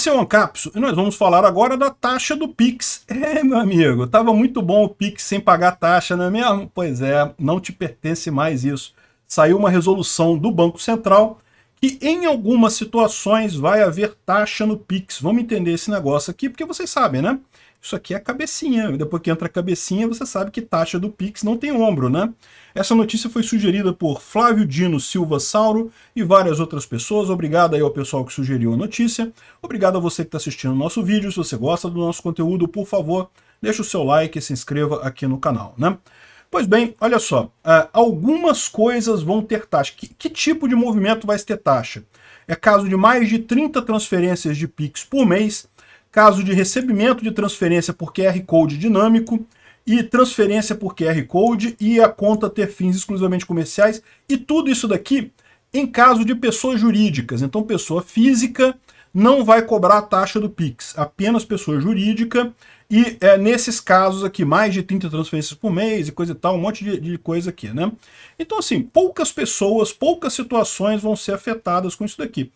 Esse é o Ancaps e nós vamos falar agora da taxa do Pix. É, meu amigo, tava muito bom o Pix sem pagar taxa, não é mesmo? Pois é, não te pertence mais isso. Saiu uma resolução do Banco Central que em algumas situações vai haver taxa no Pix. Vamos entender esse negócio aqui, porque vocês sabem, né? Isso aqui é a cabecinha. Depois que entra a cabecinha, você sabe que taxa do Pix não tem ombro, né? Essa notícia foi sugerida por Flávio Dino Silva Sauro e várias outras pessoas. Obrigado aí ao pessoal que sugeriu a notícia. Obrigado a você que está assistindo o nosso vídeo. Se você gosta do nosso conteúdo, por favor, deixa o seu like e se inscreva aqui no canal, né? Pois bem, olha só, é, algumas coisas vão ter taxa. Que, que, tipo de movimento vai ter taxa? É caso de mais de 30 transferências de PIX por mês, caso de recebimento de transferência por QR Code dinâmico e transferência por QR Code e a conta ter fins exclusivamente comerciais e tudo isso daqui em caso de pessoas jurídicas. Então, pessoa física não vai cobrar a taxa do PIX, apenas pessoa jurídica. E é, nesses casos aqui, mais de 30 transferências por mês e coisa e tal, um monte de, de coisa aqui, né? Então, assim, poucas pessoas, poucas situações vão ser afetadas com isso daqui.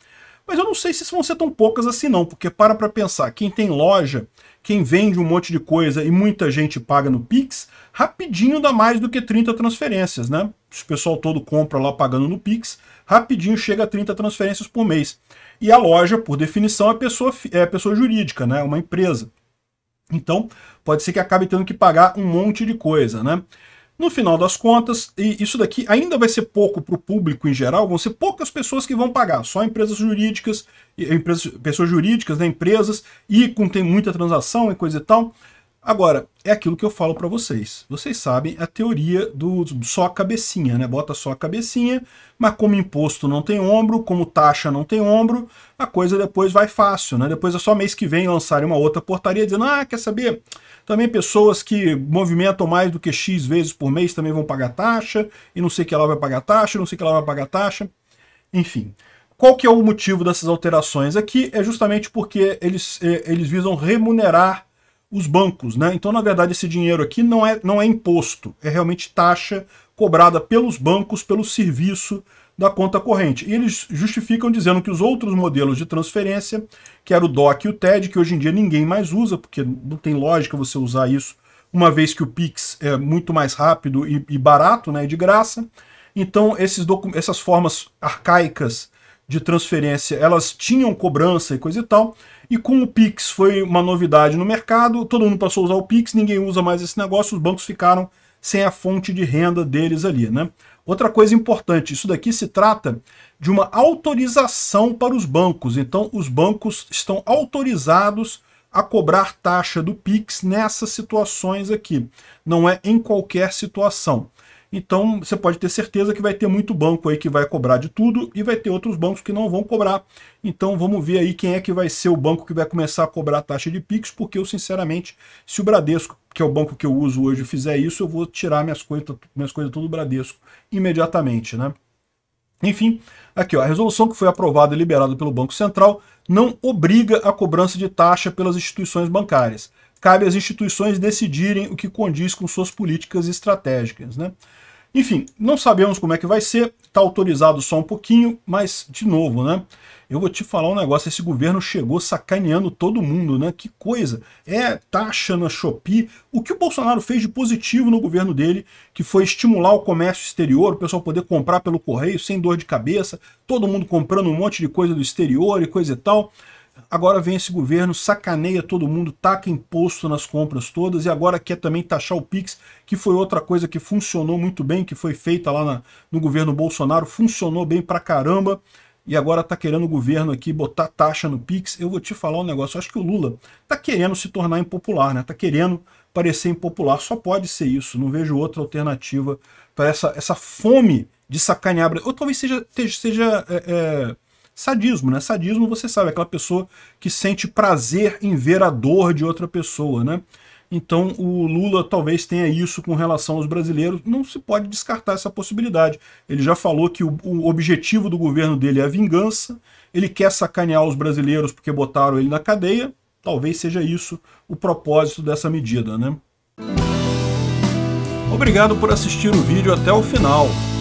Mas eu não sei se vão ser tão poucas assim não, porque para para pensar, quem tem loja, quem vende um monte de coisa e muita gente paga no Pix, rapidinho dá mais do que 30 transferências, né? Se o pessoal todo compra lá pagando no Pix, rapidinho chega a 30 transferências por mês. E a loja, por definição, é pessoa, é pessoa jurídica, né? É uma empresa. Então, pode ser que acabe tendo que pagar um monte de coisa, né? No final das contas, e isso daqui ainda vai ser pouco para o público em geral, vão ser poucas pessoas que vão pagar, só empresas jurídicas, empresas, pessoas jurídicas, né, empresas, e contém tem muita transação e coisa e tal. Agora, é aquilo que eu falo para vocês. Vocês sabem a teoria do só a cabecinha, né? Bota só a cabecinha, mas como imposto não tem ombro, como taxa não tem ombro, a coisa depois vai fácil, né? Depois é só mês que vem lançarem uma outra portaria dizendo, ah, quer saber? Também pessoas que movimentam mais do que X vezes por mês também vão pagar taxa, e não sei que ela vai pagar taxa, não sei que ela vai pagar taxa. Enfim, qual que é o motivo dessas alterações aqui? É justamente porque eles, eh, eles visam remunerar os bancos, né? Então, na verdade, esse dinheiro aqui não é, não é imposto, é realmente taxa cobrada pelos bancos pelo serviço da conta corrente. E eles justificam dizendo que os outros modelos de transferência, que era o DOC e o TED, que hoje em dia ninguém mais usa, porque não tem lógica você usar isso, uma vez que o Pix é muito mais rápido e, e barato, né, e de graça. Então, esses essas formas arcaicas de transferência elas tinham cobrança e coisa e tal. E com o Pix foi uma novidade no mercado, todo mundo passou a usar o Pix, ninguém usa mais esse negócio, os bancos ficaram sem a fonte de renda deles ali, né? Outra coisa importante, isso daqui se trata de uma autorização para os bancos. Então, os bancos estão autorizados a cobrar taxa do Pix nessas situações aqui. Não é em qualquer situação. Então, você pode ter certeza que vai ter muito banco aí que vai cobrar de tudo e vai ter outros bancos que não vão cobrar. Então, vamos ver aí quem é que vai ser o banco que vai começar a cobrar taxa de Pix, porque eu, sinceramente, se o Bradesco, que é o banco que eu uso hoje, fizer isso, eu vou tirar minhas coisas, minhas coisas tudo do Bradesco imediatamente, né? Enfim, aqui ó, a resolução que foi aprovada e liberada pelo Banco Central não obriga a cobrança de taxa pelas instituições bancárias. Cabe às instituições decidirem o que condiz com suas políticas estratégicas. Né? Enfim, não sabemos como é que vai ser, está autorizado só um pouquinho, mas, de novo, né? Eu vou te falar um negócio, esse governo chegou sacaneando todo mundo, né? Que coisa! É taxa na Shopee. O que o Bolsonaro fez de positivo no governo dele, que foi estimular o comércio exterior, o pessoal poder comprar pelo correio sem dor de cabeça, todo mundo comprando um monte de coisa do exterior e coisa e tal. Agora vem esse governo, sacaneia todo mundo, taca imposto nas compras todas e agora quer também taxar o Pix, que foi outra coisa que funcionou muito bem, que foi feita lá na, no governo Bolsonaro, funcionou bem pra caramba e agora tá querendo o governo aqui botar taxa no Pix. Eu vou te falar um negócio, acho que o Lula tá querendo se tornar impopular, né? Tá querendo parecer impopular, só pode ser isso, não vejo outra alternativa para essa, essa fome de sacanear. Ou talvez seja, seja é, é sadismo, né? Sadismo, você sabe, é aquela pessoa que sente prazer em ver a dor de outra pessoa, né? Então o Lula talvez tenha isso com relação aos brasileiros, não se pode descartar essa possibilidade. Ele já falou que o, o objetivo do governo dele é a vingança, ele quer sacanear os brasileiros porque botaram ele na cadeia, talvez seja isso o propósito dessa medida, né? Obrigado por assistir o vídeo até o final.